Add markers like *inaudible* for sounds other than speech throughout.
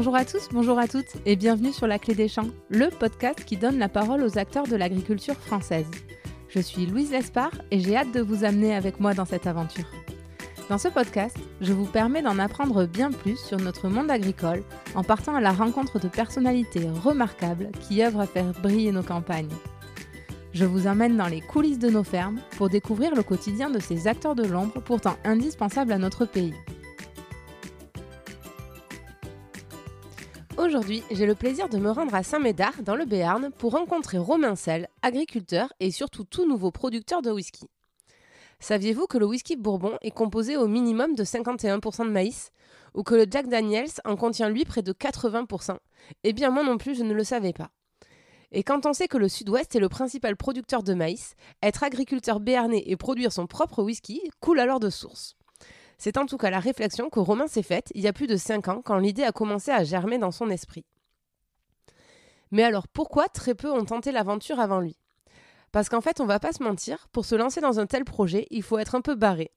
Bonjour à tous, bonjour à toutes et bienvenue sur La Clé des Champs, le podcast qui donne la parole aux acteurs de l'agriculture française. Je suis Louise Lespard et j'ai hâte de vous amener avec moi dans cette aventure. Dans ce podcast, je vous permets d'en apprendre bien plus sur notre monde agricole en partant à la rencontre de personnalités remarquables qui œuvrent à faire briller nos campagnes. Je vous emmène dans les coulisses de nos fermes pour découvrir le quotidien de ces acteurs de l'ombre pourtant indispensables à notre pays. Aujourd'hui, j'ai le plaisir de me rendre à Saint-Médard, dans le Béarn, pour rencontrer Romain Sel, agriculteur et surtout tout nouveau producteur de whisky. Saviez-vous que le whisky bourbon est composé au minimum de 51% de maïs Ou que le Jack Daniels en contient lui près de 80% Eh bien moi non plus je ne le savais pas. Et quand on sait que le Sud-Ouest est le principal producteur de maïs, être agriculteur béarnais et produire son propre whisky coule alors de source. C'est en tout cas la réflexion que Romain s'est faite il y a plus de 5 ans quand l'idée a commencé à germer dans son esprit. Mais alors pourquoi très peu ont tenté l'aventure avant lui Parce qu'en fait, on va pas se mentir, pour se lancer dans un tel projet, il faut être un peu barré.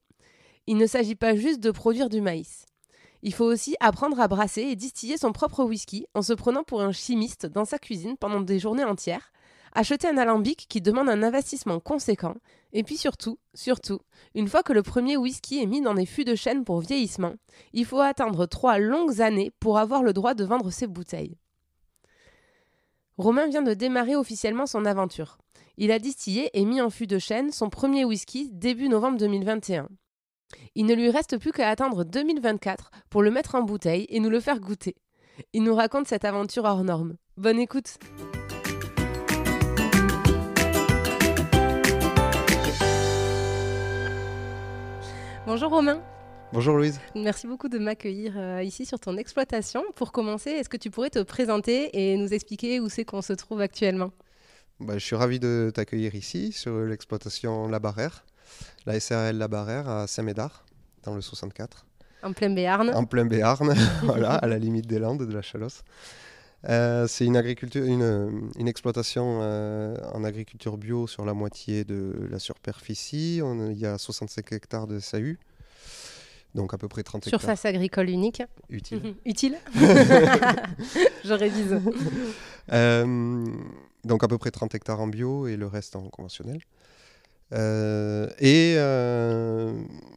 Il ne s'agit pas juste de produire du maïs. Il faut aussi apprendre à brasser et distiller son propre whisky en se prenant pour un chimiste dans sa cuisine pendant des journées entières Acheter un alambic qui demande un investissement conséquent, et puis surtout, surtout, une fois que le premier whisky est mis dans des fûts de chêne pour vieillissement, il faut attendre trois longues années pour avoir le droit de vendre ses bouteilles. Romain vient de démarrer officiellement son aventure. Il a distillé et mis en fût de chêne son premier whisky début novembre 2021. Il ne lui reste plus qu'à attendre 2024 pour le mettre en bouteille et nous le faire goûter. Il nous raconte cette aventure hors norme. Bonne écoute! Bonjour Romain. Bonjour Louise. Merci beaucoup de m'accueillir euh, ici sur ton exploitation. Pour commencer, est-ce que tu pourrais te présenter et nous expliquer où c'est qu'on se trouve actuellement bah, Je suis ravi de t'accueillir ici sur l'exploitation La la SRL La à Saint-Médard, dans le 64. En plein Béarn. En plein Béarn, *laughs* à la limite des Landes de la Chalosse. Euh, c'est une, euh, exploitation euh, en agriculture bio sur la moitié de la superficie. il y a 65 hectares de SAU, donc à peu près 30 Surface hectares. Surface agricole unique. Utile. Mhm. Utile *laughs* Je révise. donc à peu près 30 hectares en bio et le reste en conventionnel. et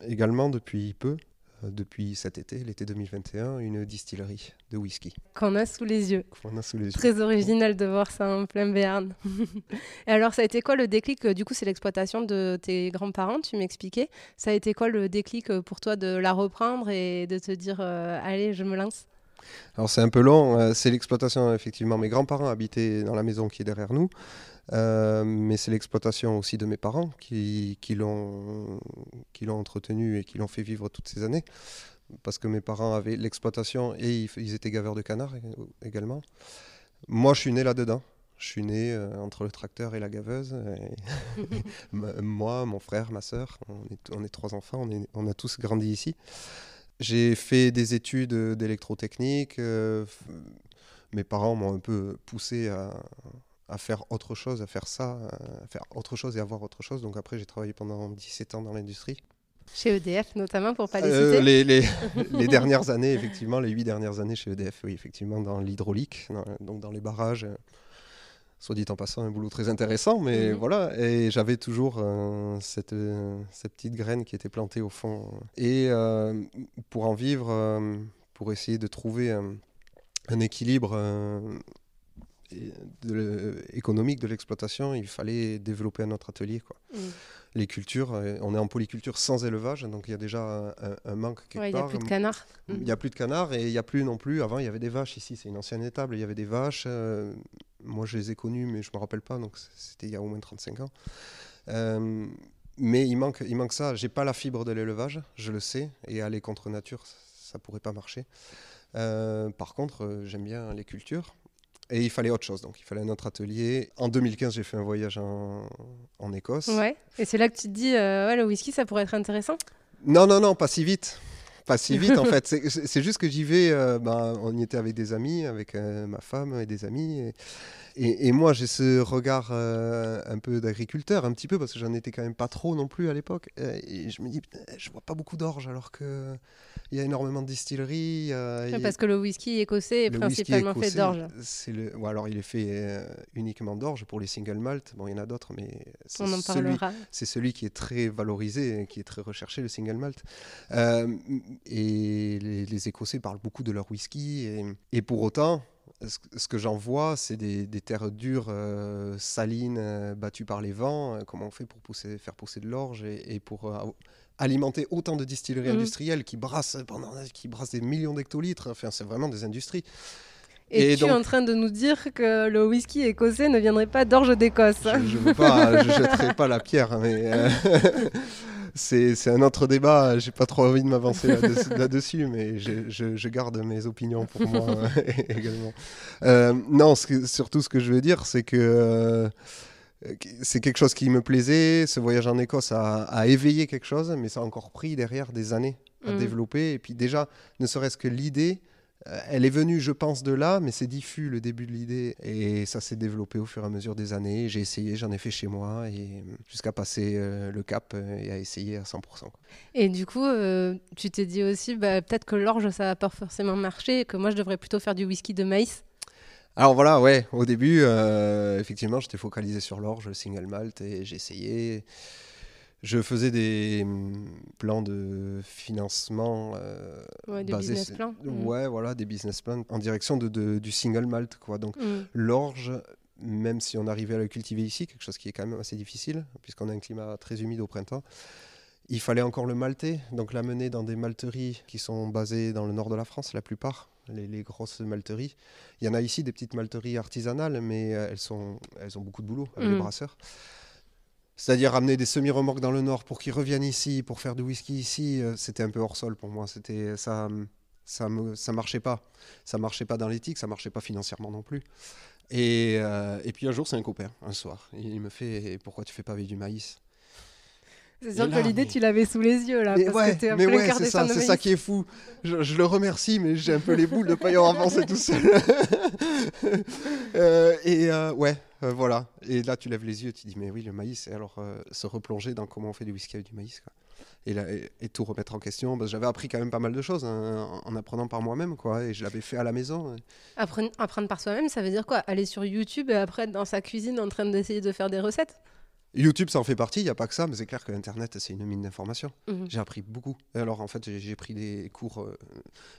également depuis peu, euh, depuis cet été, l'été 2021, une distillerie de whisky. Qu'on a sous les yeux. Qu'on a sous les yeux. Très original de voir ça en plein Béarn. *laughs* Et alors, ça a été quoi le déclic euh, Du coup, c'est l'exploitation de tes grands-parents, tu m'expliquais. Ça a été quoi le déclic euh, pour toi de la reprendre et de te dire allez, je me lance alors c'est un peu long, c'est l'exploitation effectivement. Mes grands-parents habitaient dans la maison qui est derrière nous. Euh, mais c'est l'exploitation aussi de mes parents qui, qui l'ont entretenu et qui l'ont fait vivre toutes ces années. Parce que mes parents avaient l'exploitation et ils, étaient gaveurs de canards également. Moi, je suis né là-dedans. Je suis né euh, entre le tracteur et la gaveuse. *laughs* moi, mon frère, ma soeur on est, trois enfants, on, est, on, a tous grandi ici. J'ai fait des études d'électrotechnique. Euh, mes parents m'ont un peu poussé à, à faire autre chose, à faire ça, euh, à faire autre chose et avoir autre chose. Donc après, j'ai travaillé pendant 17 ans dans l'industrie. Chez EDF notamment, pour pas les euh, citer *laughs* Les, dernières années, effectivement, les huit dernières années chez EDF, oui, effectivement, dans l'hydraulique, donc dans les barrages. Soit dit en passant, un boulot très intéressant, mais mhm. voilà. Et j'avais toujours euh, cette, cette, petite graine qui était plantée au fond. Et pour en vivre, pour essayer de trouver un équilibre de économique de l'exploitation, il fallait développer un autre atelier. Quoi. Mm. Les cultures, euh, on est en polyculture sans élevage, donc il y a déjà un, manque quelque part. Il n'y a plus de canards. Il n'y a mm. plus de canards et il n'y a plus non plus. Avant, il y avait des vaches ici, c'est une ancienne étable, il y avait des vaches. Euh, moi, je les ai connues, mais je ne me rappelle pas, donc c'était il y a au moins 35 ans. Euh, mais il manque, il manque ça. J'ai pas la fibre de l'élevage, je le sais, et aller contre nature, ça, ne pourrait pas marcher. par contre, j'aime bien les cultures et il fallait autre chose, donc il fallait un autre atelier. En 2015, j'ai fait un voyage en, Écosse. Ouais. Et c'est là que tu te dis, euh, ouais, le whisky, ça pourrait être intéressant Non, non, non, pas si vite. Pas si vite, en *laughs* fait. C'est juste que j'y vais. Euh, ben, on y était avec des amis, avec euh, ma femme et des amis. Et... Et, moi, j'ai ce regard euh, un peu d'agriculteur, un petit peu, parce que j'en étais quand même pas trop non plus à l'époque. Euh, et je me dis, je vois pas beaucoup d'orge, alors qu'il y a énormément de distilleries. Euh, parce que le whisky écossais est le principalement fait d'orge. Le... alors, il est fait uniquement d'orge pour les single malt. Bon, il y en a d'autres, mais c'est celui... qui est très valorisé, qui est très recherché, le single malt. et les, Écossais parlent beaucoup de leur whisky. Et, et pour autant, ce, que j'en vois, c'est des, terres dures, euh, salines, euh, battues par les vents. Euh, comment on fait pour faire pousser de l'orge et, pour alimenter autant de distilleries mmh. industrielles qui brassent, qui brassent des millions d'hectolitres Enfin, c'est vraiment des industries. Et, tu es en train de nous dire que le whisky écossais ne viendrait pas d'orge d'Écosse. Je ne je jetterai pas la pierre, mais euh, *laughs* c'est un autre débat. J'ai pas trop envie de m'avancer là-dessus, *laughs* mais je, je, garde mes opinions pour moi *laughs* également. Euh, non, surtout ce que je veux dire, c'est que. Euh, c'est quelque chose qui me plaisait. Ce voyage en Écosse a, éveillé quelque chose, mais ça a encore pris derrière des années à mm. développer. Et puis déjà, ne serait-ce que l'idée euh, elle est venue, je pense, de là, mais c'est diffus le début de l'idée. Et ça s'est développé au fur et à mesure des années. J'ai essayé, j'en ai fait chez moi, et jusqu'à passer euh, le cap euh, et à essayer à 100%. Et du coup, tu t'es dit aussi, bah, peut-être que l'orge, ça va pas forcément marché, et que moi, je devrais plutôt faire du whisky de maïs. Alors voilà, ouais, au début, effectivement, j'étais focalisé sur l'orge, le single malt, et j'ai essayé je faisais des mm, plans de financement. Euh, ouais, des business plans. Mmh. Ouais, voilà, des business plans en direction de, du single malt, quoi. Donc, mmh. l'orge, même si on arrivait à le cultiver ici, quelque chose qui est quand même assez difficile, puisqu'on a un climat très humide au printemps, il fallait encore le malter, donc l'amener dans des malteries qui sont basées dans le nord de la France, la plupart, les, grosses malteries. Il y en a ici des petites malteries artisanales, mais euh, elles, sont, elles ont beaucoup de boulot avec les mmh. brasseurs. C'est-à-dire amener des semi-remorques dans le nord pour qu'ils reviennent ici, pour faire du whisky ici, euh, c'était un peu hors sol pour moi. C'était ça, ça ça marchait pas. Ça marchait pas dans l'éthique, ça marchait pas financièrement non plus. Et, euh, puis un jour, c'est un copain, un soir, il me fait "Pourquoi tu fais pas avec du maïs c'est sûr que l'idée, tu l'avais sous les yeux, là. Mais parce ouais, que mais c'est ça, c'est ça qui est fou. Je, le remercie, mais j'ai un peu les boules de ne pas y avoir avancé tout seul. *laughs* Euh, et ouais, euh, voilà. Et là, tu lèves les yeux, tu dis, mais oui, le maïs, et alors euh, se replonger dans comment on fait du whisky avec du maïs, Et, là, et, tout remettre en question. Parce j'avais appris quand même pas mal de choses hein, en, apprenant par moi-même, Et je l'avais fait à la maison. apprendre par soi-même, ça veut dire quoi Aller sur YouTube et après être dans sa cuisine en train d'essayer de faire des recettes YouTube, ça en fait partie, il n'y a pas que ça, mais c'est clair que Internet, c'est une mine d'informations. Mmh. J'ai appris beaucoup. Alors, en fait, j'ai pris des cours, euh,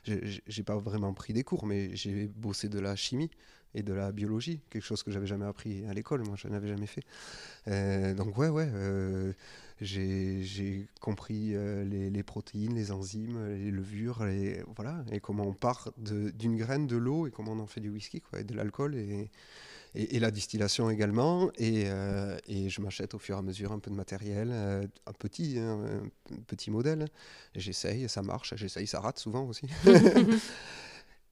j'ai pas vraiment pris des cours, mais j'ai bossé de la chimie et de la biologie, quelque chose que j'avais jamais appris à l'école, moi je n'avais jamais fait. Euh, donc ouais, ouais, euh, j'ai compris euh, les, protéines, les enzymes, les levures, voilà, et comment on part d'une graine, de l'eau, et comment on en fait du whisky, quoi, de l'alcool, et, et, la distillation également. Et, et je m'achète au fur et à mesure un peu de matériel, un petit, hein, un petit modèle, j'essaye, ça marche, j'essaye, ça rate souvent aussi. *laughs*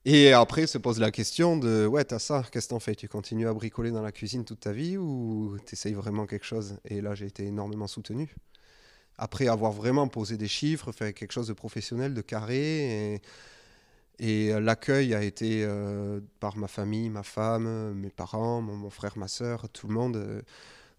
Et après, se pose la question de ouais, t'as ça, qu'est-ce que t'en fais Tu continues à bricoler dans la cuisine toute ta vie ou t'essayes vraiment quelque chose Et là, j'ai été énormément soutenu. Après avoir vraiment posé des chiffres, fait quelque chose de professionnel, de carré. Et, l'accueil a été euh, par ma famille, ma femme, mes parents, mon, frère, ma soeur, tout le monde. Euh,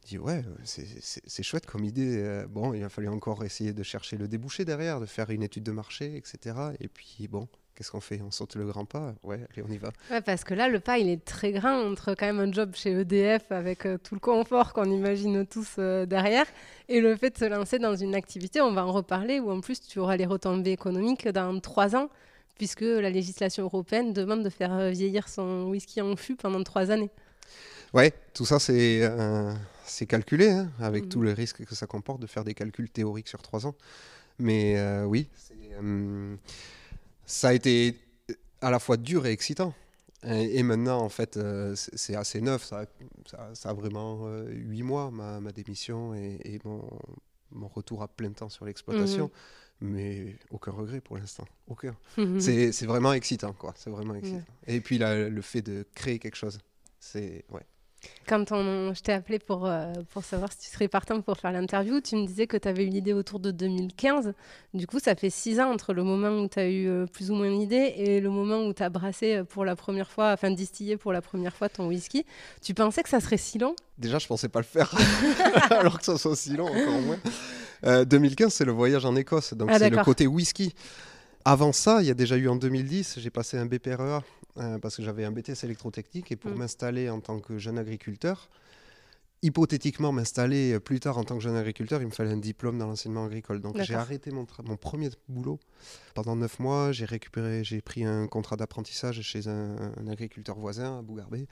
dit ouais, c'est chouette comme idée. Euh, bon, il a fallu encore essayer de chercher le débouché derrière, de faire une étude de marché, etc. Et puis bon, qu'est-ce qu'on fait On saute le grand pas Ouais, allez, on y va. Ouais, parce que là, le pas, il est très grand entre quand même un job chez EDF avec euh, tout le confort qu'on imagine tous euh, derrière et le fait de se lancer dans une activité, on va en reparler, où en plus, tu auras les retombées économiques dans trois ans, puisque la législation européenne demande de faire euh, vieillir son whisky en fût pendant trois années. Ouais, tout ça, c'est calculé, hein, avec mmh. tous les risques risque que ça comporte de faire des calculs théoriques sur trois ans. Mais oui, c'est ça a été euh, à la fois dur et excitant. Et, maintenant, en fait, euh, c'est assez neuf. Ça, a vraiment 8 euh, mois, ma, démission et, mon, retour à plein temps sur l'exploitation. Mhm. Mais aucun regret pour l'instant. Aucun. Mhm. C'est vraiment excitant, quoi. C'est vraiment excitant. Et puis, le fait de créer quelque chose, c'est... Ouais. Quand on, je t'ai appelé pour, euh, pour savoir si tu serais partant pour faire l'interview, tu me disais que tu avais une idée autour de 2015. Du coup, ça fait six ans entre le moment où tu as eu euh, plus ou moins une idée et le moment où tu as brassé euh, pour la première fois, enfin distillé pour la première fois ton whisky. Tu pensais que ça serait si long Déjà, je pensais pas le faire, *laughs* alors que ça soit si long, encore moins. 2015, c'est le voyage en Écosse, donc ah, c'est le côté whisky. Avant ça, il y a déjà eu en 2010, j'ai passé un BPREA euh, parce que j'avais un BTS électrotechnique et pour mm. m'installer en tant que jeune agriculteur, hypothétiquement m'installer euh, plus tard en tant que jeune agriculteur, il me fallait un diplôme dans l'enseignement agricole. Donc j'ai arrêté mon, premier boulot pendant neuf mois. J'ai récupéré, j'ai pris un contrat d'apprentissage chez un, agriculteur voisin à Bougarbé.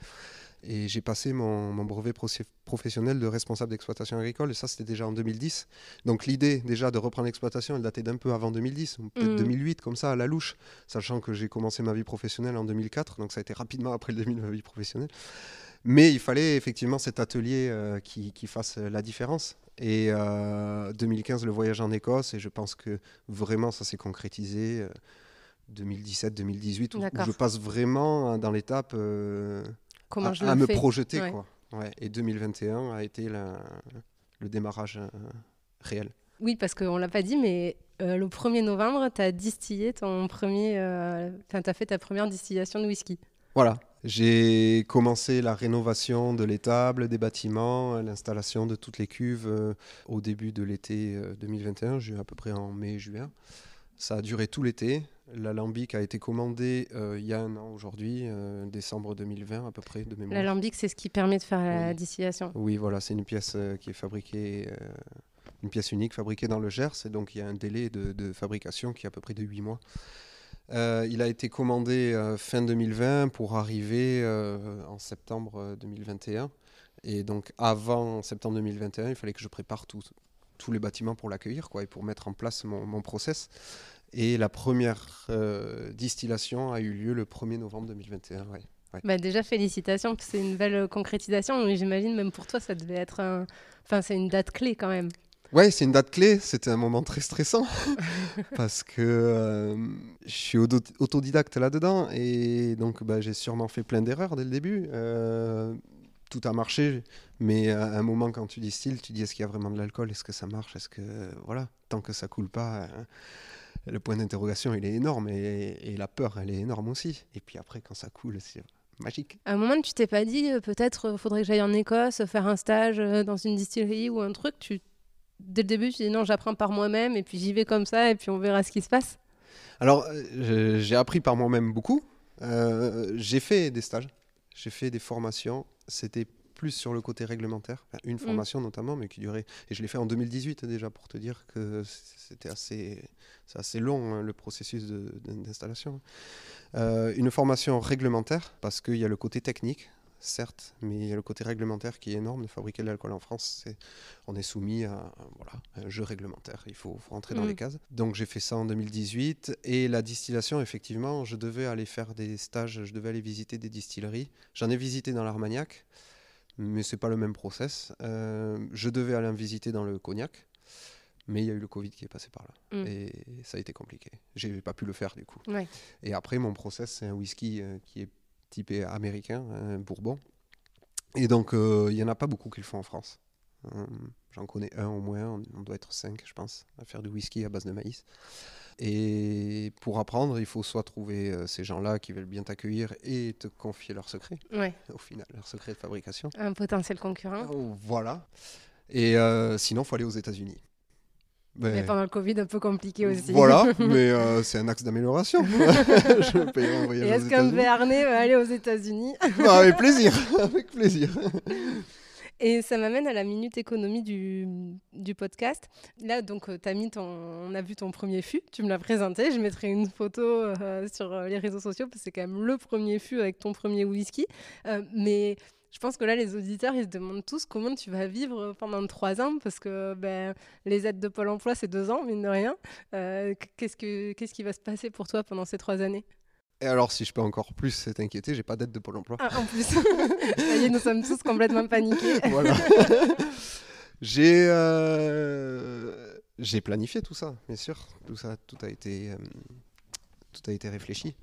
Et j'ai passé mon, brevet professionnel de responsable d'exploitation agricole. Et ça, c'était déjà en 2010. Donc l'idée déjà de reprendre l'exploitation, elle datait d'un peu avant 2010, peut-être 2008, mm. comme ça, à la louche, sachant que j'ai commencé ma vie professionnelle en 2004. Donc ça a été rapidement après le début de ma vie professionnelle. Mais il fallait effectivement cet atelier euh, qui, fasse euh, la différence. Et 2015, euh, le voyage en Écosse, et je pense que vraiment ça s'est concrétisé. 2017-2018, où, je passe vraiment hein, dans l'étape à, à me projeter. Et 2021 a été le démarrage réel. Oui, parce qu'on ne l'a pas dit, mais le 1er novembre, tu as distillé ton premier. Enfin, tu as fait ta première distillation de whisky. Voilà, j'ai commencé la rénovation de l'étable, des bâtiments, euh, l'installation de toutes les cuves euh, au début de l'été 2021, euh, à peu près en mai-juin. Ça a duré tout l'été. L'alambic a été commandé il y a un an aujourd'hui, décembre 2020 à peu près de mémoire. L'alambic, c'est ce qui permet de faire la distillation. Oui, voilà, c'est une pièce qui est fabriquée, une pièce unique fabriquée dans le Gers, et donc il y a un délai de, de fabrication qui est à peu près de 8 mois. Euh, il a été commandé euh, fin 2020 pour arriver euh, en septembre 2021. Et donc avant septembre 2021, il fallait que je prépare tous les bâtiments pour l'accueillir quoi, et pour mettre en place mon, process. Et la première distillation a eu lieu le 1er novembre 2021. Bah déjà, félicitations, c'est une belle concrétisation. J'imagine même pour toi, ça devait être un... Enfin, c'est une date clé quand même. Ouais, c'est une date clé. C'était un moment très stressant *laughs* parce que euh, je suis autodidacte là-dedans et donc bah, j'ai sûrement fait plein d'erreurs dès le début. Euh, tout a marché, mais à un moment quand tu distilles, tu dis est-ce qu'il y a vraiment de l'alcool, est-ce que ça marche, est-ce que voilà, tant que ça coule pas. Hein, le point d'interrogation, il est énorme et, la peur, elle est énorme aussi. Et puis après, quand ça coule, c'est magique. À un moment, tu t'es pas dit, euh, peut-être faudrait que j'aille en Écosse faire un stage dans une distillerie ou un truc. Tu dès le début, tu dis non, j'apprends par moi-même et puis j'y vais comme ça et puis on verra ce qui se passe Alors, euh, j'ai appris par moi-même beaucoup. Euh, j'ai fait des stages, j'ai fait des formations. C'était plus sur le côté réglementaire, une mm. formation notamment, mais qui durait. Et je l'ai fait en 2018 déjà pour te dire que c'était assez, assez long hein, le processus d'installation. Euh, une formation réglementaire parce qu'il y a le côté technique, certes, mais il y a le côté réglementaire qui est énorme. De fabriquer de l'alcool en France, on est soumis à, voilà, un jeu réglementaire. Il faut, rentrer dans mm. les cases. Donc j'ai fait ça en 2018. Et la distillation, effectivement, je devais aller faire des stages, je devais aller visiter des distilleries. J'en ai visité dans l'Armagnac, mais c'est pas le même process. Euh, je devais aller en visiter dans le Cognac. Mais il y a eu le Covid qui est passé par là. Mm. Et ça a été compliqué. J'ai pas pu le faire du coup. Et après, mon process, c'est un whisky euh, qui est type américain, hein, bourbon. Et donc, euh, il y n'y en a pas beaucoup qui le font en France. Euh, j'en connais un au moins, on doit être cinq, je pense, à faire du whisky à base de maïs. Et pour apprendre, il faut soit trouver euh, ces gens-là qui veulent bien t'accueillir et te confier leurs secrets, au final, leurs secrets de fabrication. Un potentiel concurrent. voilà. Et sinon, il faut aller aux États-Unis. Mais... pendant le Covid, un peu compliqué aussi. Voilà, mais *laughs* euh, c'est un axe d'amélioration. *laughs* je paye est-ce qu'un Béarnais va aller aux États-Unis *laughs* Avec plaisir, avec plaisir. Et ça m'amène à la minute économie du, du podcast. Là, donc, euh, as mis ton, on a vu ton premier fût, tu me l'as présenté. Je mettrai une photo euh, sur les réseaux sociaux parce que c'est quand même le premier fût avec ton premier whisky. mais je pense que là, les auditeurs, ils se demandent tous comment tu vas vivre pendant trois ans, parce que ben, les aides de Pôle emploi, c'est deux ans, mine de rien. Euh, qu'est-ce, qui va se passer pour toi pendant ces trois années et alors, si je peux encore plus t'inquiéter, j'ai pas d'aide de Pôle emploi. Ah, en plus, *laughs* ça y nous sommes tous complètement paniqués. *laughs* voilà. j'ai, euh, j'ai planifié tout ça, bien sûr. Tout ça, tout a été, euh, tout a été réfléchi.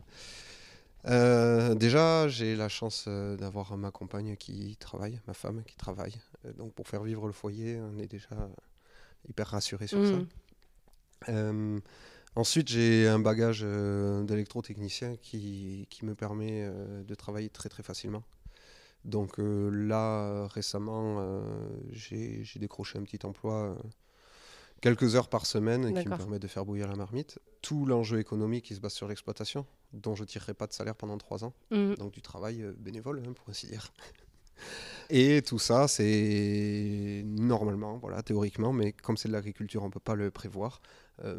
Euh, déjà, j'ai la chance euh, d'avoir ma compagne qui travaille, ma femme qui travaille. Euh, donc pour faire vivre le foyer, on est déjà hyper rassuré sur ça. Mmh. ensuite, j'ai un bagage d'électrotechnicien qui, qui, me permet de travailler très très facilement. Donc là, récemment, j'ai décroché un petit emploi quelques heures par semaine qui me permet de faire bouillir la marmite. Tout l'enjeu économique qui se base sur l'exploitation, dont je ne tirerai pas de salaire pendant trois ans. Mm. Donc du travail euh, bénévole, hein, pour ainsi dire. *laughs* Et tout ça, c'est normalement, voilà, théoriquement, mais comme c'est de l'agriculture, on ne peut pas le prévoir. Euh,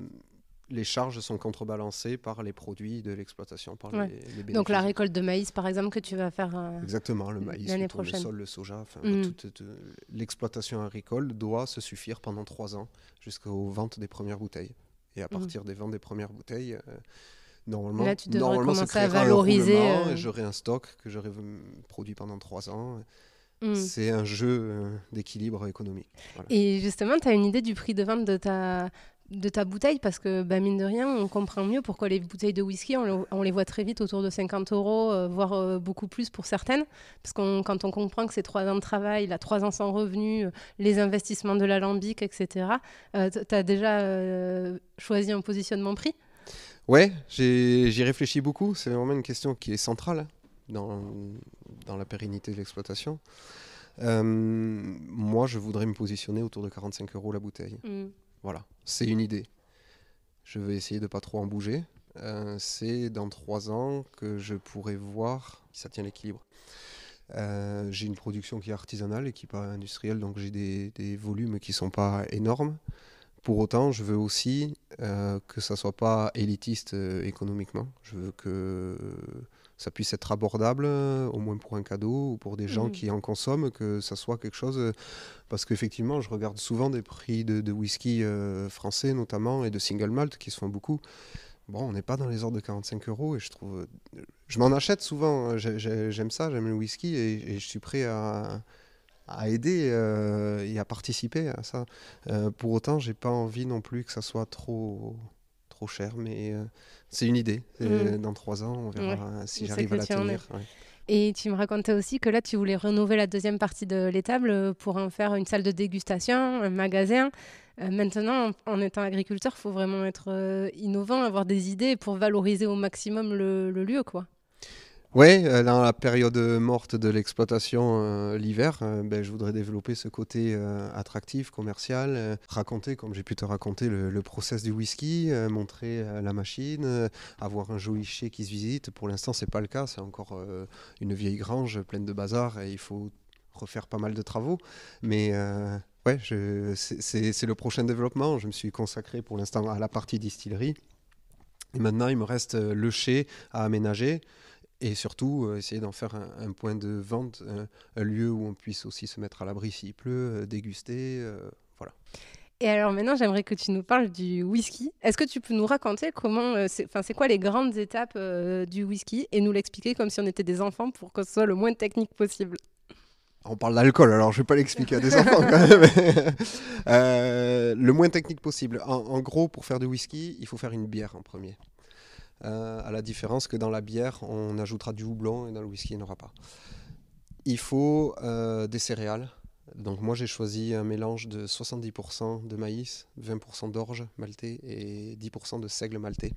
les charges sont contrebalancées par les produits de l'exploitation, par les, bénéfices. Donc la récolte de maïs, par exemple, que tu vas faire euh, Exactement, le maïs, le, le sol, le soja, mm. euh, l'exploitation agricole doit se suffire pendant trois ans jusqu'aux ventes des premières bouteilles. Et à mm. partir des ventes des premières bouteilles, euh, normalement, normalement ça créera à valoriser. Un un stock que j'aurai produit pendant trois ans. Mm. C'est un jeu d'équilibre économique. Et justement, tu as une idée du prix de vente de ta de ta bouteille parce que, bah, mine de rien, on comprend mieux pourquoi les bouteilles de whisky, on, les voit très vite autour de 50 euros, euh, voire euh, beaucoup plus pour certaines. Parce qu'on quand on comprend que c'est trois ans de travail, la trois ans sans revenus, euh, les investissements de l'alambic, etc., t'as tu as déjà choisi un positionnement prix Ouais, j'y réfléchis beaucoup. C'est vraiment une question qui est centrale hein, dans, la pérennité de l'exploitation. moi, je voudrais me positionner autour de 45 euros la bouteille. Mmh. Voilà, c'est une idée. Je vais essayer de pas trop en bouger. Euh, c'est dans trois ans que je pourrai voir si ça tient l'équilibre. Euh, j'ai une production qui est artisanale et qui n'est pas industrielle, donc j'ai des, volumes qui ne sont pas énormes. Pour autant, je veux aussi euh, que ça ne soit pas élitiste économiquement. Je veux que ça puisse être abordable, euh, au moins pour un cadeau ou pour des gens mhm. qui en consomment, que ça soit quelque chose. Euh, parce qu'effectivement, je regarde souvent des prix de, whisky euh, français notamment et de single malt qui se font beaucoup. Bon, on n'est pas dans les ordres de 45 euros et je trouve. Je m'en achète souvent. Hein. J'aime ça, j'aime le whisky et, je suis prêt à aider et à participer à ça. pour autant, j'ai pas envie non plus que ça soit trop cher, mais euh, c'est une idée. Mm. Dans trois ans, on verra si j'arrive à la tenir. Et tu me racontais aussi que là, tu voulais renouveler la deuxième partie de l'étable euh, pour en faire une salle de dégustation, un magasin. Euh, maintenant, en, étant agriculteur, faut vraiment être innovant, avoir des idées pour valoriser au maximum le, le lieu. quoi. Oui, euh, dans la période morte de l'exploitation euh, l'hiver, euh, ben, je voudrais développer ce côté attractif, commercial, raconter, comme j'ai pu te raconter, le, le process du whisky, montrer la machine, avoir un joli chai qui se visite. Pour l'instant, c'est pas le cas, c'est encore une vieille grange pleine de bazar et il faut refaire pas mal de travaux. Mais oui, ouais, c'est le prochain développement. Je me suis consacré pour l'instant à la partie distillerie. Et maintenant, il me reste le chai à aménager et surtout euh, essayer d'en faire un, point de vente, un, lieu où on puisse aussi se mettre à l'abri s'il pleut, euh, déguster, euh, voilà. Et alors maintenant, j'aimerais que tu nous parles du whisky. Est-ce que tu peux nous raconter comment, c'est, quoi les grandes étapes du whisky et nous l'expliquer comme si on était des enfants pour que ce soit le moins technique possible on parle d'alcool, alors je ne vais pas l'expliquer à des enfants quand même. *laughs* le moins technique possible. en, gros, pour faire du whisky, il faut faire une bière en premier. Euh, à la différence que dans la bière, on ajoutera du houblon et dans le whisky, il n'y aura pas. Il faut euh, des céréales. Donc moi, j'ai choisi un mélange de 70% de maïs, 20% d'orge maltais et 10% de seigle maltais.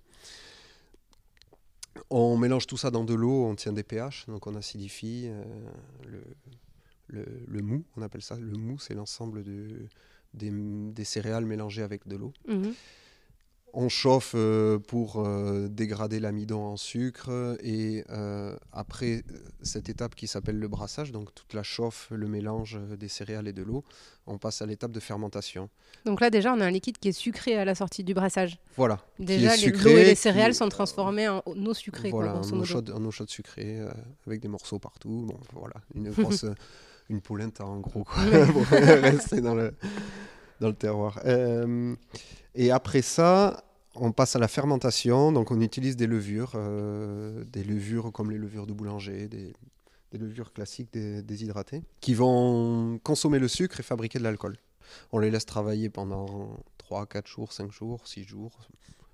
On mélange tout ça dans de l'eau, on tient des pH, donc on acidifie euh, le, mou, on appelle ça le mou, c'est l'ensemble des, céréales mélangées avec de l'eau. Mhm on chauffe euh, pour euh, dégrader l'amidon en sucre et euh, après cette étape qui s'appelle le brassage, donc toute la chauffe, le mélange des céréales et de l'eau, on passe à l'étape de fermentation. Donc là déjà on a un liquide qui est sucré à la sortie du brassage. Voilà. Déjà et les céréales sont transformées en eau sucrée. Voilà, en, eau chaude, sucrée avec des morceaux partout. Bon voilà, une grosse, *laughs* polenta hein, en gros *laughs* pour rester dans le, dans le terroir. Et après ça, on passe à la fermentation, donc on utilise des levures, euh, des levures comme les levures de boulanger, des, levures classiques déshydratées, qui vont consommer le sucre et fabriquer de l'alcool. On les laisse travailler pendant 3, 4 jours, 5 jours, 6 jours.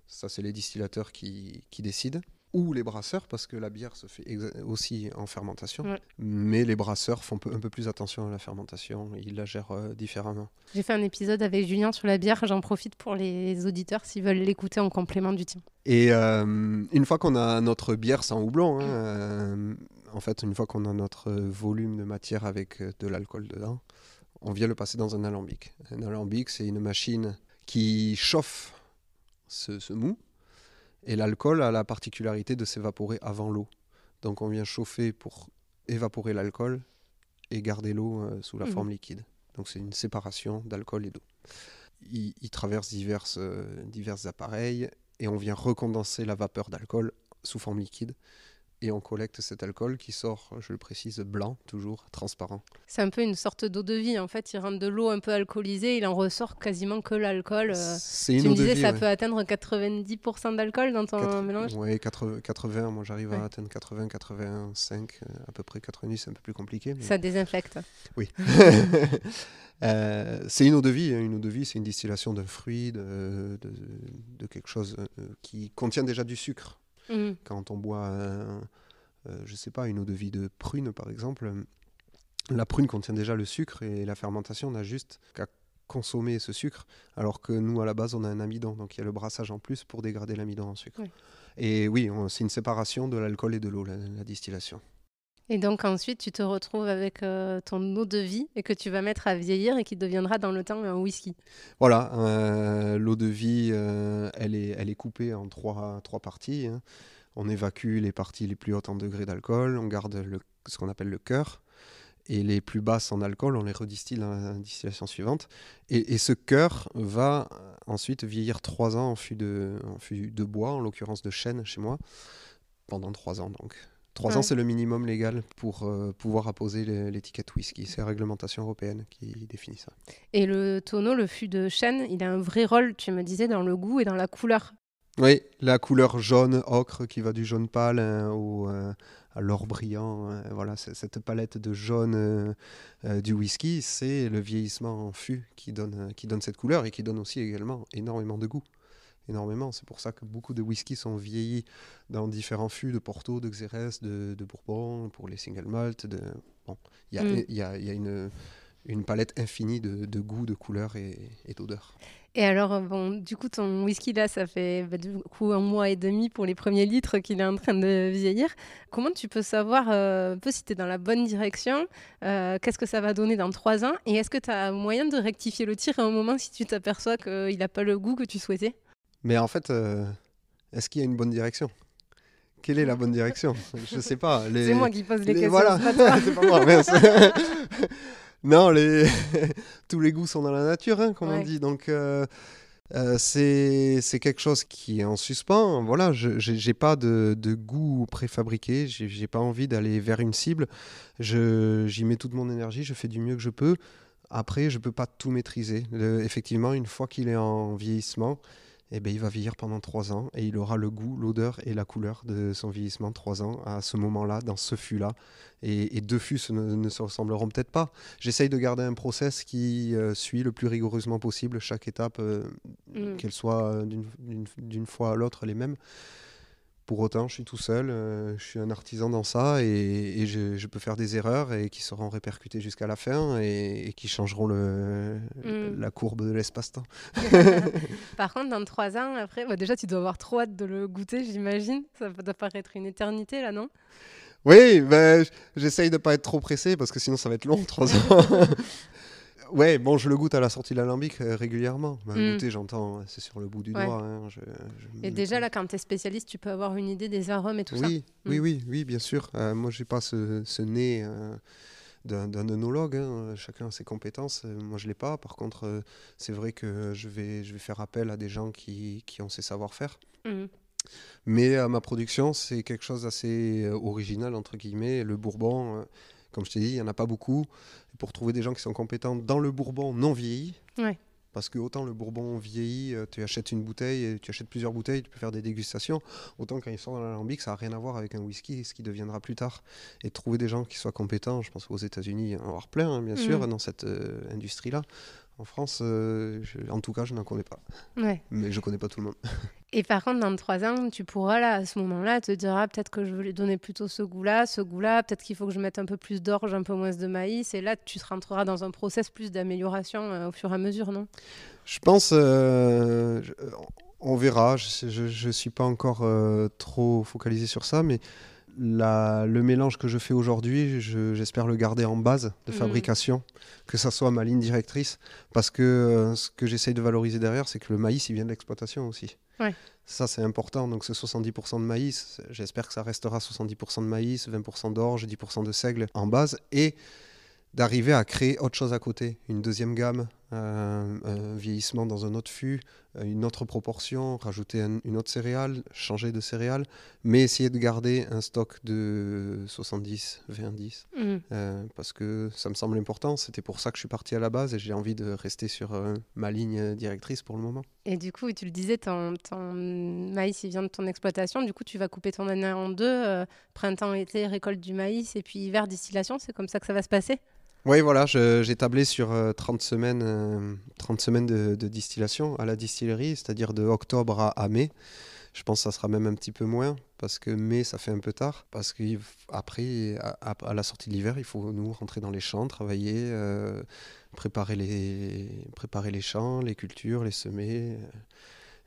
Ça, c'est les distillateurs qui, qui décident ou les brasseurs, parce que la bière se fait aussi en fermentation. Mais les brasseurs font un peu plus attention à la fermentation, ils la gèrent euh, différemment. J'ai fait un épisode avec Julien sur la bière, j'en profite pour les auditeurs s'ils veulent l'écouter en complément du tien. Et euh, une fois qu'on a notre bière sans houblon, hein, euh, en fait, une fois qu'on a notre volume de matière avec de l'alcool dedans, on vient le passer dans un alambic. Un alambic, c'est une machine qui chauffe ce, ce mou et l'alcool a la particularité de s'évaporer avant l'eau. Donc on vient chauffer pour évaporer l'alcool et garder l'eau euh, sous la mhm. forme liquide. Donc c'est une séparation d'alcool et d'eau. Il, traverse euh, divers appareils et on vient recondenser la vapeur d'alcool sous forme liquide et on collecte cet alcool qui sort, je le précise, blanc, toujours transparent. C'est un peu une sorte d'eau de vie en fait. Il rentre de l'eau un peu alcoolisée, il en ressort quasiment que l'alcool. Euh, tu me disais, ça peut atteindre 90% d'alcool dans ton mélange Oui, 80, moi j'arrive à atteindre 80, 85, euh, à peu près 90, c'est un peu plus compliqué. Ça désinfecte. Oui. *laughs* *laughs* Euh, c'est une eau de vie, hein, une eau de vie, c'est une distillation d'un fruit, de, de, de, quelque chose qui contient déjà du sucre. Mhm. Quand on boit, euh, je sais pas, une eau de vie de prune, par exemple, euh, la prune contient déjà le sucre et la fermentation n'a juste qu'à consommer ce sucre, alors que nous, à la base, on a un amidon. Donc il y a le brassage en plus pour dégrader l'amidon en sucre. Et oui, c'est une séparation de l'alcool et de l'eau, la distillation. Et donc ensuite, tu te retrouves avec euh, ton eau de vie et que tu vas mettre à vieillir et qui deviendra dans le temps un whisky. Voilà, euh, l'eau de vie, euh, elle, est, coupée en trois, parties. Hein. On évacue les parties les plus hautes en degrés d'alcool, on garde ce qu'on appelle le cœur, et les plus basses en alcool, on les redistille dans la distillation suivante. Et, ce cœur va ensuite vieillir trois ans en en fût de bois, en l'occurrence de chêne chez moi, pendant trois ans donc. Trois ans, c'est le minimum légal pour euh, pouvoir apposer l'étiquette whisky. C'est la réglementation européenne qui définit ça. Et le tonneau, le fût de chêne, il a un vrai rôle, tu me disais, dans le goût et dans la couleur. Oui, la couleur jaune ocre qui va du jaune pâle hein, au, euh, à l'or brillant. Hein, voilà, cette palette de jaune euh, du whisky, c'est le vieillissement en fût qui donne, qui donne cette couleur et qui donne aussi également énormément de goût énormément. C'est pour ça que beaucoup de whisky sont vieillis dans différents fûts de Porto, de Xérès, de, Bourbon, pour les single malt. De... Bon, il y a, mm. une, palette infinie de, goûts, de couleurs et, d'odeurs. Et alors, bon, du coup, ton whisky, là, ça fait bah, du coup un mois et demi pour les premiers litres qu'il est en train de vieillir. Comment tu peux savoir, euh, un peu si tu es dans la bonne direction, euh, qu'est-ce que ça va donner dans trois ans Et est-ce que tu as moyen de rectifier le tir à un moment si tu t'aperçois qu'il n'a pas le goût que tu souhaitais mais en fait, euh, est-ce qu'il y a une bonne direction quelle est la bonne direction Je sais pas. *laughs* C'est moi qui pose les, questions. Voilà. *laughs* *laughs* non, les... tous les goûts sont dans la nature, hein, comme on dit. Donc, euh, euh, c'est quelque chose qui est en suspens. Voilà, je n'ai pas de, goût préfabriqué. J'ai pas envie d'aller vers une cible. J'y mets toute mon énergie. Je fais du mieux que je peux. Après, je peux pas tout maîtriser. effectivement, une fois qu'il est en vieillissement, eh ben, il va vieillir pendant trois ans et il aura le goût, l'odeur et la couleur de son vieillissement trois ans à ce moment-là, dans ce fût-là. Et, deux fûts ne, se ressembleront peut-être pas. J'essaye de garder un process qui euh, suit le plus rigoureusement possible chaque étape, euh, mm. qu'elle soit euh, d'une fois à l'autre les mêmes. Pour autant, je suis tout seul, euh, je suis un artisan dans ça et, je, peux faire des erreurs et qui seront répercutées jusqu'à la fin et, qui changeront le, mm. la courbe de l'espace-temps. *laughs* Par contre, dans trois ans, après, bah, déjà, tu dois avoir trop hâte de le goûter, j'imagine. Ça doit paraître une éternité, là, non Oui, ben, j'essaye de ne pas être trop pressé parce que sinon, ça va être long, trois *laughs* ans. Ouais, bon, je le goûte à la sortie de l'alambic euh, régulièrement. Bah, mm. Goûter, j'entends, c'est sur le bout du doigt. Hein, et déjà, là, quand tu es spécialiste, tu peux avoir une idée des arômes et tout ça. Oui, mm. oui, oui, bien sûr. Moi, euh, moi, j'ai pas ce, nez euh, d'un œnologue. Hein. Chacun a ses compétences. Moi, je l'ai pas. Par contre, c'est vrai que je vais, je vais faire appel à des gens qui, ont ces savoir-faire. Mm. Mais ma production, c'est quelque chose d'assez original, entre guillemets. Le Bourbon, comme je t'ai dit, il n'y en a pas beaucoup. pour trouver des gens qui sont compétents dans le bourbon non vieilli, Parce que autant le bourbon vieilli euh, tu achètes une bouteille, tu achètes plusieurs bouteilles, tu peux faire des dégustations. Autant quand ils sont dans l'alambic, ça n'a rien à voir avec un whisky, ce qui deviendra plus tard. Et trouver des gens qui soient compétents, je pense aux États-Unis, en avoir plein, hein, bien mm. sûr, dans cette euh, industrie-là. En France, euh, en tout cas, je n'en connais pas. Mais je connais pas tout le monde. *laughs* Et par contre, dans trois ans, tu pourras, là, à ce moment-là, te dire ah, peut-être que je voulais donner plutôt ce goût-là, ce goût-là, peut-être qu'il faut que je mette un peu plus d'orge, un peu moins de maïs. Et là, tu te rentreras dans un process plus d'amélioration euh, au fur et à mesure, non Je pense. Euh, on verra. Je ne suis pas encore trop focalisé sur ça, mais le mélange que je fais aujourd'hui, j'espère le garder en base de mhm. fabrication, que ça soit ma ligne directrice, parce que euh, ce que j'essaye de valoriser derrière, c'est que le maïs, il vient de l'exploitation aussi. Ça, c'est important. Donc, ce 70% de maïs, j'espère que ça restera 70% de maïs, 20% d'orge, 10% de seigle en base, et d'arriver à créer autre chose à côté, une deuxième gamme, un euh, euh, vieillissement dans un autre fût, euh, une autre proportion, rajouter une autre céréale, changer de céréale, mais essayer de garder un stock de 70, 20, 10, parce que ça me semble important. C'était pour ça que je suis parti à la base et j'ai envie de rester sur ma ligne directrice pour le moment. Et du coup, tu le disais, ton, maïs, il vient de ton exploitation. Du coup, tu vas couper ton année en deux, printemps, été, récolte du maïs, et puis hiver, distillation. C'est comme ça que ça va se passer oui, voilà, j'ai tablé sur 30 euh, semaines, 30 euh, semaines de, distillation à la distillerie, c'est-à-dire de octobre à, mai. Je pense que ça sera même un petit peu moins, parce que mai, ça fait un peu tard. Parce qu'après, à, la sortie de l'hiver, il faut nous rentrer dans les champs, travailler, euh, préparer, les, champs, les cultures, les semer,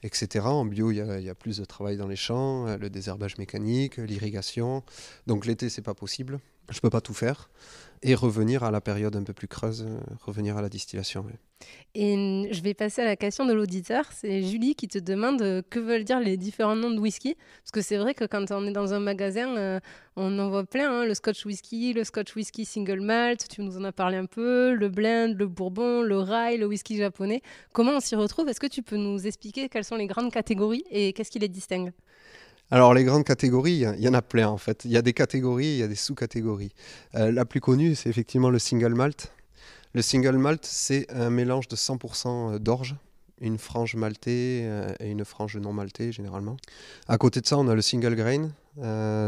etc. En bio, il y, a plus de travail dans les champs, le désherbage mécanique, l'irrigation. Donc l'été, c'est pas possible je ne peux pas tout faire et revenir à la période un peu plus creuse, revenir à la distillation. Et je vais passer à la question de l'auditeur. C'est Julie qui te demande euh, que veulent dire les différents noms de whisky. Parce que c'est vrai que quand on est dans un magasin, euh, on en voit plein. Hein, le Scotch whisky, le Scotch whisky single malt, tu nous en as parlé un peu, le blend, le bourbon, le rye, le whisky japonais. Comment on s'y retrouve Est-ce que tu peux nous expliquer quelles sont les grandes catégories et qu'est-ce qui les distingue alors les grandes catégories, il y en a plein en fait. Il y a des catégories, il y a des sous-catégories. Euh, la plus connue, c'est effectivement le single malt. Le single malt, c'est un mélange de 100% euh, d'orge, une frange maltée euh, et une frange non maltée généralement. À côté de ça, on a le single grain,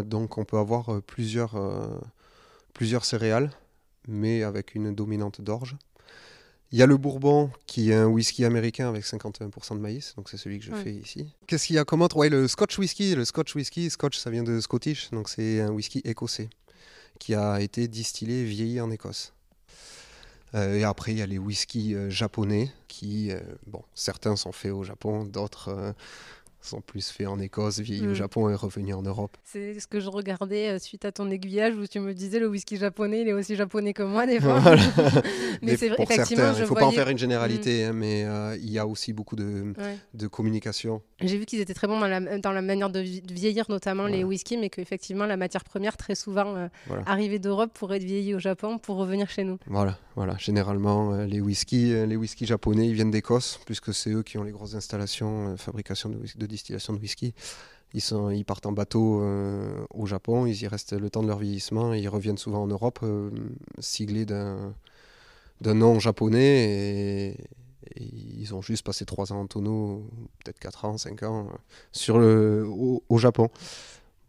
donc on peut avoir plusieurs, plusieurs céréales, mais avec une dominante d'orge. Il y a le Bourbon, qui est un whisky américain avec 51% de maïs, donc c'est celui que je fais ici. Qu'est-ce qu'il y a comme autre ouais, Le Scotch whisky. Le Scotch whisky, Scotch, ça vient de Scottish, donc c'est un whisky écossais qui a été distillé vieilli en Écosse. Euh, et après, il y a les whisky euh, japonais qui, euh, bon, certains sont faits au Japon, d'autres sont plus faits en Écosse, vieillis au mm. Japon et revenus en Europe. C'est ce que je regardais euh, suite à ton aiguillage où tu me disais le whisky japonais, il est aussi japonais que moi des fois. *laughs* mais, c'est effectivement, il ne faut pas en faire une généralité, mm. hein, mais euh, il y a aussi beaucoup de, communication. J'ai vu qu'ils étaient très bons dans la, manière de, vieillir, notamment les whisky, mais qu'effectivement, la matière première, très souvent, euh, arrivée arrivait d'Europe pour être vieillie au Japon, pour revenir chez nous. Voilà. Voilà, généralement, euh, les whiskies euh, les whisky japonais, ils viennent d'Écosse, puisque c'est eux qui ont les grosses installations de euh, fabrication de, de, distillation de whisky. Ils, sont, ils partent en bateau au Japon, ils y restent le temps de leur vieillissement, ils reviennent souvent en Europe, siglés d'un, nom japonais, et, ils ont juste passé trois ans en tonneau, peut-être quatre ans, cinq ans, sur le, au Japon.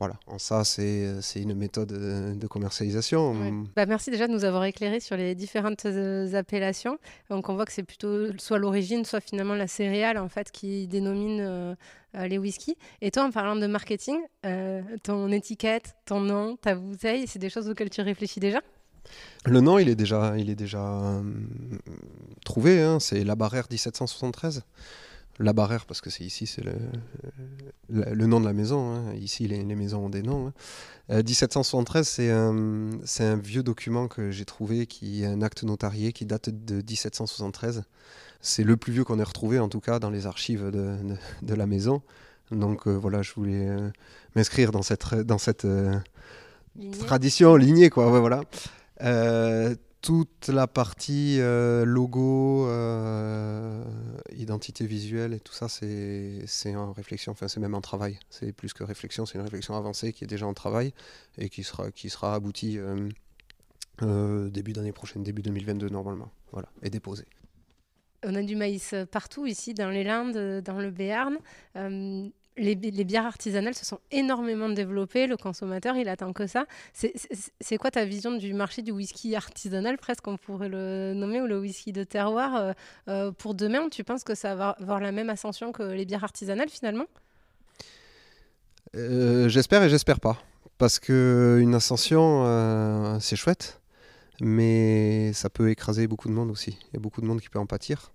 Voilà, ça, c'est une méthode euh, de commercialisation. Bah, merci déjà de nous avoir éclairé sur les différentes euh, appellations. Donc, on voit que c'est plutôt soit l'origine, soit finalement la céréale en fait, qui dénomine euh, les whiskies. Et toi, en parlant de marketing, ton étiquette, ton nom, ta bouteille, c'est des choses auxquelles tu réfléchis déjà le nom, il est déjà, il est déjà trouvé. Hein. c'est la barrière 1773 la barrière, parce que c'est ici, c'est le, nom de la maison. Hein. Ici, les, maisons ont des noms. 1773, hein. euh, c'est un, vieux document que j'ai trouvé, qui est un acte notarié qui date de 1773. C'est le plus vieux qu'on ait retrouvé, en tout cas, dans les archives de, la maison. Donc euh, voilà, je voulais euh, m'inscrire dans cette, dans cette tradition lignée, quoi. voilà toute la partie euh, logo, euh, identité visuelle et tout ça, c'est en réflexion, enfin c'est même en travail. C'est plus que réflexion, c'est une réflexion avancée qui est déjà en travail et qui sera, qui sera aboutie euh, début d'année prochaine, début 2022 normalement, voilà, et déposée. On a du maïs partout ici, dans les Landes, dans le Béarn les, bières artisanales se sont énormément développées. Le consommateur, il attend que ça. C'est quoi ta vision du marché du whisky artisanal, presque on pourrait le nommer, ou le whisky de terroir euh, euh, Pour demain, tu penses que ça va avoir la même ascension que les bières artisanales finalement euh, J'espère et j'espère pas. Parce qu'une ascension, c'est chouette, mais ça peut écraser beaucoup de monde aussi. Il y a beaucoup de monde qui peut en pâtir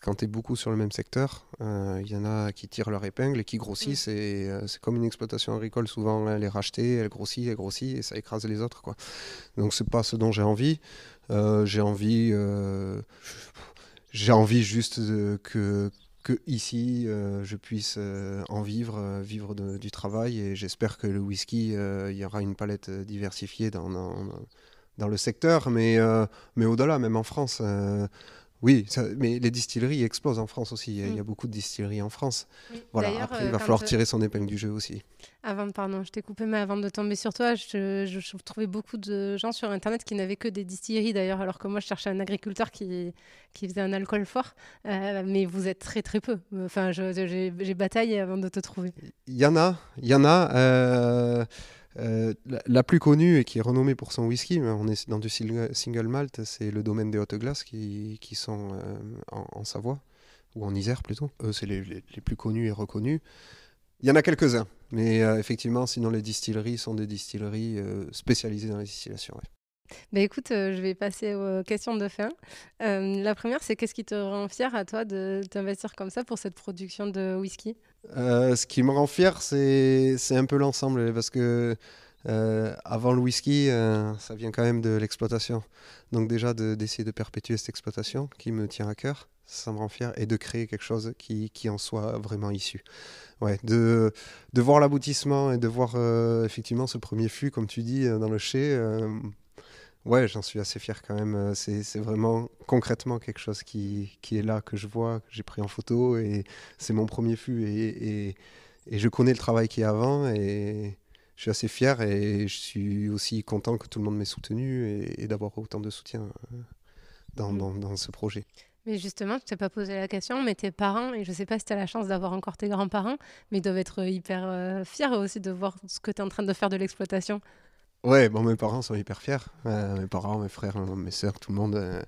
quand tu es beaucoup sur le même secteur, il euh, y en a qui tirent leur épingle et qui grossissent. Mm. Et euh, c'est comme une exploitation agricole, souvent, elle est rachetée, elle grossit, elle grossit, et ça écrase les autres. Quoi. Donc c'est pas ce dont j'ai envie. Euh, j'ai envie, j'ai envie juste de, que que ici je puisse en vivre, vivre du travail et j'espère que le whisky, il y aura une palette diversifiée dans, dans, le secteur, mais, mais au-delà, même en France. Oui, mais les distilleries explosent en France aussi. Il y, a, mm. beaucoup de distilleries en France. Voilà, après, il euh, va falloir euh, tirer son épingle du jeu aussi. Avant, pardon, je t'ai coupé, mais avant de tomber sur toi, je, trouvais beaucoup de gens sur Internet qui n'avaient que des distilleries d'ailleurs, alors que moi, je cherchais un agriculteur qui, qui faisait un alcool fort. Euh, mais vous êtes très, très peu. Enfin, j'ai bataillé avant de te trouver. Il y en a, il y en a. Euh, la, plus connue et qui est renommée pour son whisky, on est dans du single, malt, c'est le domaine des hautes glaces qui, sont euh, en, Savoie, ou en Isère plutôt. c'est les, plus connus et reconnus. Il y en a quelques-uns, mais euh, effectivement, sinon les distilleries sont des distilleries spécialisées dans la distillation. Bah, écoute, je vais passer aux questions de fin. la première, c'est qu'est-ce qui te rend fier à toi de t'investir comme ça pour cette production de whisky euh, ce qui me rend fier, c'est un peu l'ensemble, parce que euh, avant le whisky, euh, ça vient quand même de l'exploitation. Donc déjà d'essayer de, perpétuer cette exploitation qui me tient à cœur, ça me rend fier, et de créer quelque chose qui, qui en soit vraiment issu. Ouais, de, de voir l'aboutissement et de voir effectivement ce premier flux, comme tu dis, dans le chai Ouais, j'en suis assez fier quand même. Euh, c'est vraiment concrètement quelque chose qui, est là, que je vois, que j'ai pris en photo et c'est mon premier flux. Et, je connais le travail qui est avant et je suis assez fier et je suis aussi content que tout le monde m'ait soutenu et, d'avoir autant de soutien euh, mm. dans, ce projet. Mais justement, tu t'es pas posé la question, mais tes parents, et je ne sais pas si tu as la chance d'avoir encore tes grands-parents, mais ils doivent être euh, hyper fiers aussi de voir ce que tu es en train de faire de l'exploitation. Ouais, bon, mes parents sont hyper fiers. Euh, mes parents, mes frères, mes sœurs, tout le monde, euh,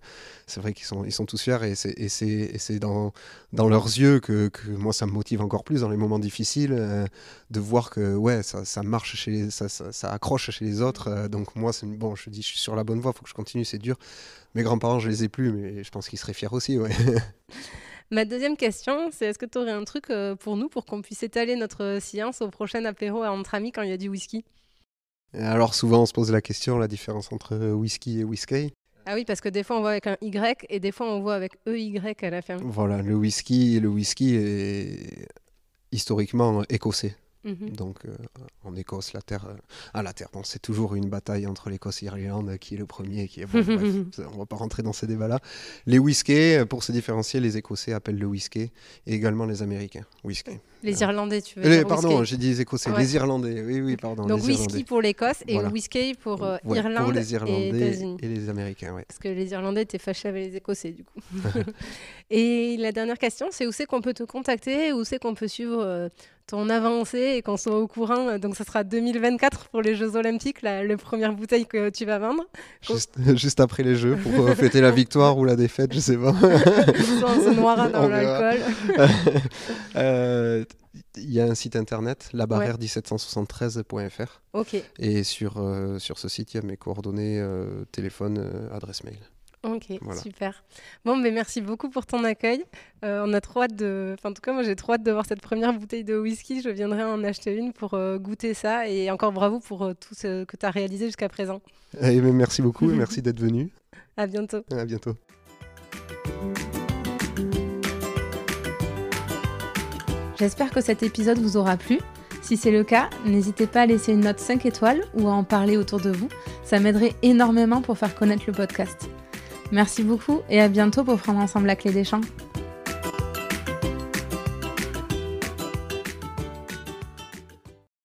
c'est vrai qu'ils sont, ils sont tous fiers et c'est dans, dans leurs yeux que, que, moi ça me motive encore plus dans les moments difficiles euh, de voir que ouais, ça, ça marche, chez ça, ça, accroche chez les autres. donc moi, bon, je dis, je suis sur la bonne voie, il faut que je continue, c'est dur. Mes grands-parents, je les ai plus, mais je pense qu'ils seraient fiers aussi, ouais. *laughs* Ma deuxième question, c'est est-ce que tu aurais un truc pour nous pour qu'on puisse étaler notre science au prochain apéro entre amis quand il y a du whisky euh, alors souvent on se pose la question, la différence entre euh, whisky et whisky. Ah oui, parce que des fois on voit avec un Y et des fois on voit avec EY à la fin. Voilà, le whisky, le whisky est historiquement écossais. Mhm. Donc euh, en Écosse, la terre, euh, ah, la terre, bon, c'est toujours une bataille entre l'Écosse et l'Irlande, qui est le premier, qui est *laughs* on va pas rentrer dans ces débats-là. Les whiskies, euh, pour se différencier, les Écossais appellent le whisky et également les Américains whisky. Les Irlandais, tu veux dire Pardon, j'ai dit les Écossais, ah les Irlandais, oui, oui, pardon. Donc whisky pour l'Écosse et whisky pour l'Irlande pour les Irlandais et, les Américains, ouais. Parce que les Irlandais étaient fâchés avec les Écossais, du coup. *laughs* et la dernière question, c'est où c'est qu'on peut te contacter, où c'est qu'on peut suivre ton avancée et qu'on soit au courant. Donc, ça sera 2024 pour les Jeux Olympiques, la, première bouteille que tu vas vendre. Juste, *laughs* après les Jeux, pour euh, *laughs* fêter la victoire ou la défaite, je sais pas. *laughs* on se noiera dans l'alcool. il euh, y a un site internet, labarrière1773.fr. Et sur, euh, sur ce site, il y a mes coordonnées, téléphone, adresse mail. Ok, super. Bon, mais merci beaucoup pour ton accueil. Euh, on a trop hâte de. Enfin, en tout cas, moi, j'ai trop hâte de voir cette première bouteille de whisky. Je viendrai en acheter une pour euh, goûter ça. Et encore bravo pour euh, tout ce que tu as réalisé jusqu'à présent. Et eh ben, merci beaucoup et *laughs* merci d'être venu. À bientôt. À bientôt. J'espère que cet épisode vous aura plu. Si c'est le cas, n'hésitez pas à laisser une note 5 étoiles ou à en parler autour de vous. Ça m'aiderait énormément pour faire connaître le podcast. Merci beaucoup et à bientôt pour prendre ensemble la clé des champs.